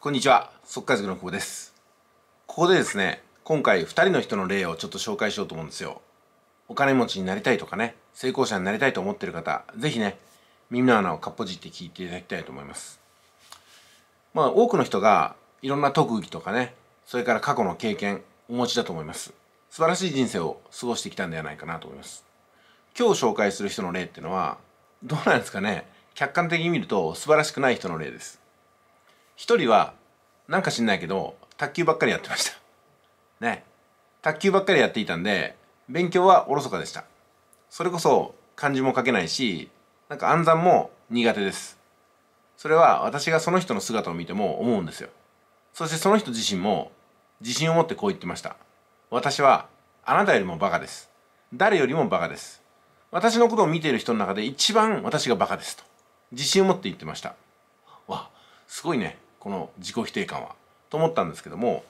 こんにちは、速稼塾の久保です。ここでですね、今回2人の人の例をちょっと紹介しようと思うんですよ。お金持ちになりたいとかね、成功者になりたいと思ってる方、ぜひね、耳の穴をかっぽじって聞いていただきたいと思います。まあ、多くの人がいろんな特技とかね、それから過去の経験、お持ちだと思います。素晴らしい人生を過ごしてきたんではないかなと思います。今日紹介する人の例っていうのは、どうなんですかね、客観的に見ると素晴らしくない人の例です。一人はなんか知んないけど卓球ばっかりやってました ね卓球ばっかりやっていたんで勉強はおろそかでしたそれこそ漢字も書けないしなんか暗算も苦手ですそれは私がその人の姿を見ても思うんですよそしてその人自身も自信を持ってこう言ってました私はあなたよりもバカです誰よりもバカです私のことを見ている人の中で一番私がバカですと自信を持って言ってましたわすごいねこの自己否定感はと思ったんですけども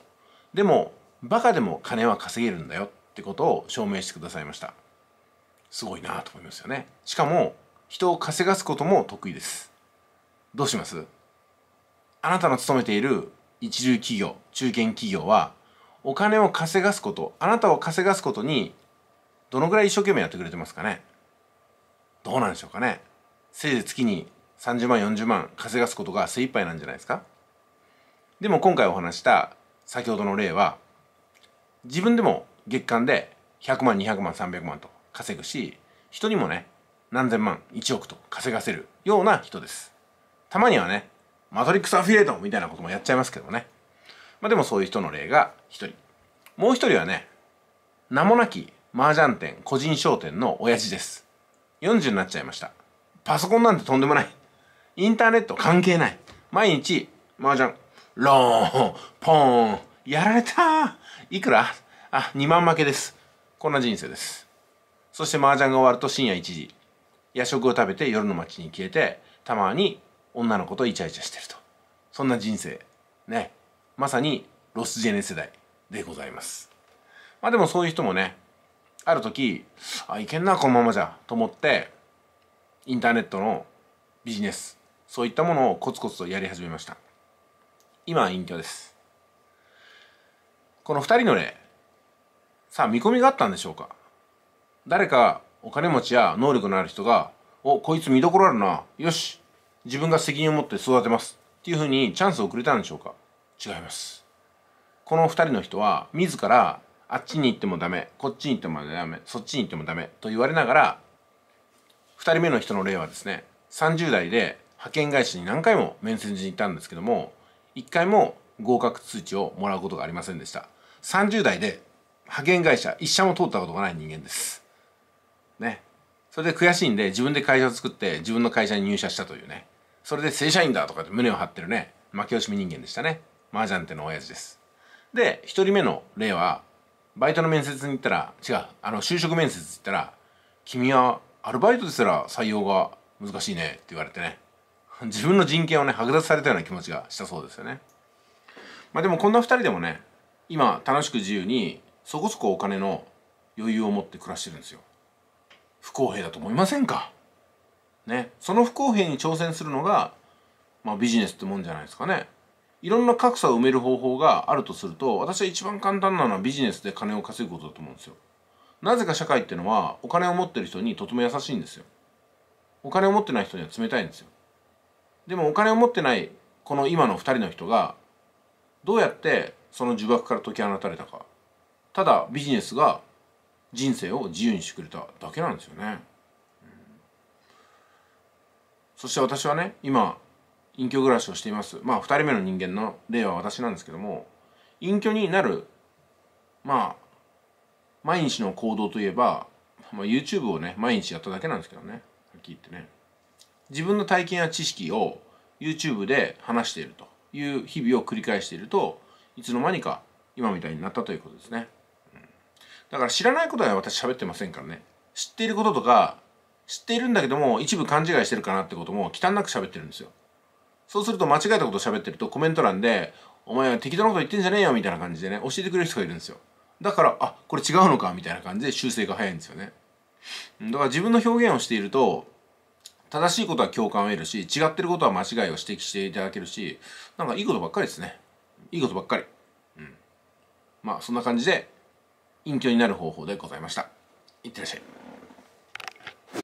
でもバカでも金は稼げるんだよってことを証明してくださいましたすごいなと思いますよねしかも人を稼がすことも得意ですどうしますあなたの勤めている一流企業中堅企業はお金を稼がすことあなたを稼がすことにどのぐらい一生懸命やってくれてますかねどうなんでしょうかねせいぜい月に30万40万稼がすことが精一杯なんじゃないですかでも今回お話した先ほどの例は自分でも月間で100万200万300万と稼ぐし人にもね何千万1億と稼がせるような人ですたまにはねマトリックスアフィリエイトみたいなこともやっちゃいますけどねまあでもそういう人の例が1人もう1人はね名もなき麻雀店個人商店の親父です40になっちゃいましたパソコンなんてとんでもないインターネット関係ない毎日麻雀ロン、ポン、やられたいくらあ、2万負けです。こんな人生です。そして麻雀が終わると深夜1時。夜食を食べて夜の街に消えて、たまに女の子とイチャイチャしてると。そんな人生。ね。まさにロスジェネ世代でございます。まあでもそういう人もね、ある時、あ、いけんな、このままじゃ、と思って、インターネットのビジネス、そういったものをコツコツとやり始めました。今は隠居ですこの2人の例、さあ見込みがあったんでしょうか誰かお金持ちや能力のある人がおこいつ見どころあるなよし自分が責任を持って育てますっていうふうにチャンスをくれたんでしょうか違いますこの2人の人は自らあっちに行ってもダメこっちに行ってもダメそっちに行ってもダメと言われながら2人目の人の例はですね30代で派遣会社に何回も面接に行ったんですけども1回も合格通知をもらうことがありませんでした30代で派遣会社1社も通ったことがない人間ですねそれで悔しいんで自分で会社を作って自分の会社に入社したというねそれで正社員だとかって胸を張ってるね負け惜しみ人間でしたね麻雀っての親父ですで1人目の例はバイトの面接に行ったら違うあの就職面接行ったら「君はアルバイトですら採用が難しいね」って言われてね 自分の人権をね剥奪されたような気持ちがしたそうですよねまあでもこんな2人でもね今楽しく自由にそこそこお金の余裕を持って暮らしてるんですよ不公平だと思いませんかねその不公平に挑戦するのが、まあ、ビジネスってもんじゃないですかねいろんな格差を埋める方法があるとすると私は一番簡単なのはビジネスで金を稼ぐことだと思うんですよなぜか社会ってのはお金を持ってる人にとても優しいんですよお金を持ってない人には冷たいんですよでもお金を持ってないこの今の2人の人がどうやってその呪縛から解き放たれたかただビジネスが人生を自由にしてくれただけなんですよね、うん、そして私はね今隠居暮らしをしていますまあ2人目の人間の例は私なんですけども隠居になるまあ毎日の行動といえば、まあ、YouTube をね毎日やっただけなんですけどねはっきり言ってね自分の体験や知識を YouTube で話しているという日々を繰り返しているといつの間にか今みたいになったということですね、だから知らないことは私喋ってませんからね知っていることとか知っているんだけども一部勘違いしてるかなってことも汚なく喋ってるんですよそうすると間違えたこと喋ってるとコメント欄で「お前は適当なこと言ってんじゃねえよ」みたいな感じでね教えてくれる人がいるんですよだからあこれ違うのかみたいな感じで修正が早いんですよねだから自分の表現をしていると正しいことは共感を得るし違ってることは間違いを指摘していただけるしなんかいいことばっかりですねいいことばっかり、うん、まあそんな感じで隠居になる方法でございましたいってらっしゃい